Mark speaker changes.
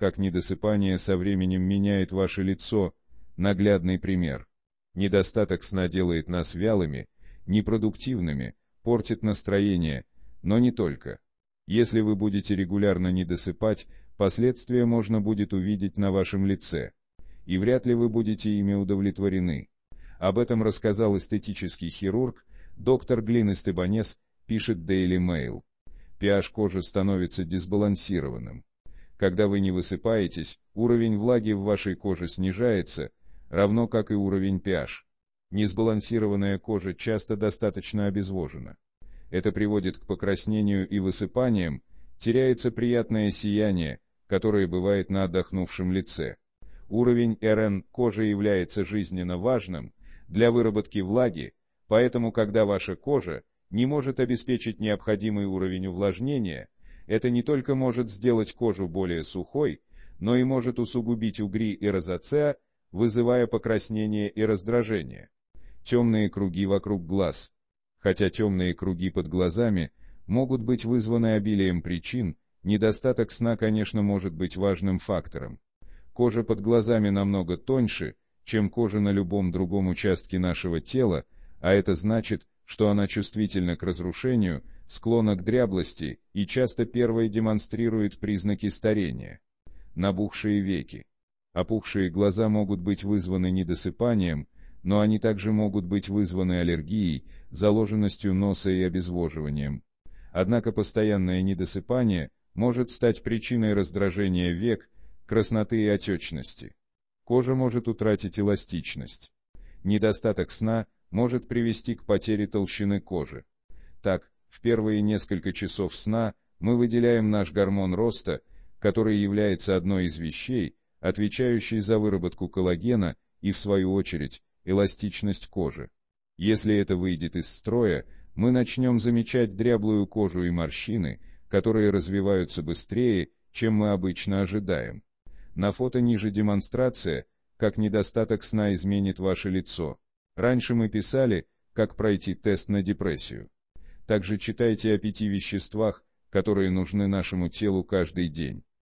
Speaker 1: как недосыпание со временем меняет ваше лицо, наглядный пример. Недостаток сна делает нас вялыми, непродуктивными, портит настроение, но не только. Если вы будете регулярно недосыпать, последствия можно будет увидеть на вашем лице, и вряд ли вы будете ими удовлетворены. Об этом рассказал эстетический хирург, доктор Глин Эстебанес, пишет Daily Mail. PH кожи становится дисбалансированным. Когда вы не высыпаетесь, уровень влаги в вашей коже снижается, равно как и уровень pH. Несбалансированная кожа часто достаточно обезвожена. Это приводит к покраснению и высыпаниям, теряется приятное сияние, которое бывает на отдохнувшем лице. Уровень РН кожи является жизненно важным для выработки влаги, поэтому когда ваша кожа не может обеспечить необходимый уровень увлажнения – это не только может сделать кожу более сухой, но и может усугубить угри и розоцеа, вызывая покраснение и раздражение. Темные круги вокруг глаз. Хотя темные круги под глазами могут быть вызваны обилием причин, недостаток сна, конечно, может быть важным фактором. Кожа под глазами намного тоньше, чем кожа на любом другом участке нашего тела, а это значит, что она чувствительна к разрушению, склонна к дряблости и часто первой демонстрирует признаки старения. Набухшие веки. Опухшие глаза могут быть вызваны недосыпанием, но они также могут быть вызваны аллергией, заложенностью носа и обезвоживанием. Однако постоянное недосыпание может стать причиной раздражения век, красноты и отечности. Кожа может утратить эластичность. Недостаток сна может привести к потере толщины кожи. Так, в первые несколько часов сна мы выделяем наш гормон роста, который является одной из вещей, отвечающей за выработку коллагена и, в свою очередь, эластичность кожи. Если это выйдет из строя, мы начнем замечать дряблую кожу и морщины, которые развиваются быстрее, чем мы обычно ожидаем. На фото ниже демонстрация, как недостаток сна изменит ваше лицо. Раньше мы писали, как пройти тест на депрессию. Также читайте о пяти веществах, которые нужны нашему телу каждый день.